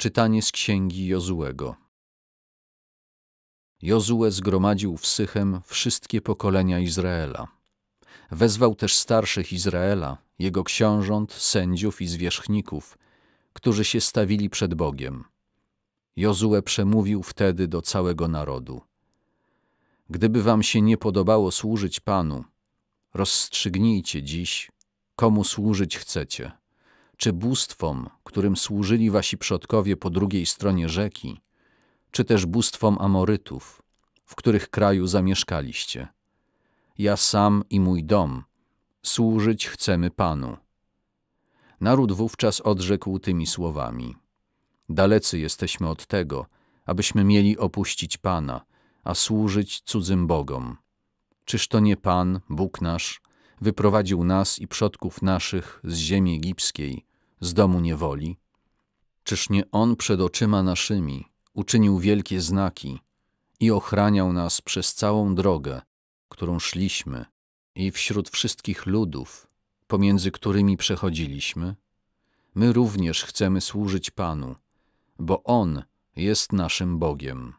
Czytanie z księgi Jozułego. Jozue zgromadził w Sychem wszystkie pokolenia Izraela. Wezwał też starszych Izraela, jego książąt, sędziów i zwierzchników, którzy się stawili przed Bogiem. Jozue przemówił wtedy do całego narodu. Gdyby wam się nie podobało służyć Panu, rozstrzygnijcie dziś, komu służyć chcecie czy bóstwom, którym służyli wasi przodkowie po drugiej stronie rzeki, czy też bóstwom Amorytów, w których kraju zamieszkaliście. Ja sam i mój dom służyć chcemy Panu. Naród wówczas odrzekł tymi słowami. Dalecy jesteśmy od tego, abyśmy mieli opuścić Pana, a służyć cudzym bogom. Czyż to nie Pan, Bóg nasz, wyprowadził nas i przodków naszych z ziemi egipskiej z domu niewoli? Czyż nie On przed oczyma naszymi uczynił wielkie znaki i ochraniał nas przez całą drogę, którą szliśmy i wśród wszystkich ludów, pomiędzy którymi przechodziliśmy? My również chcemy służyć Panu, bo On jest naszym Bogiem.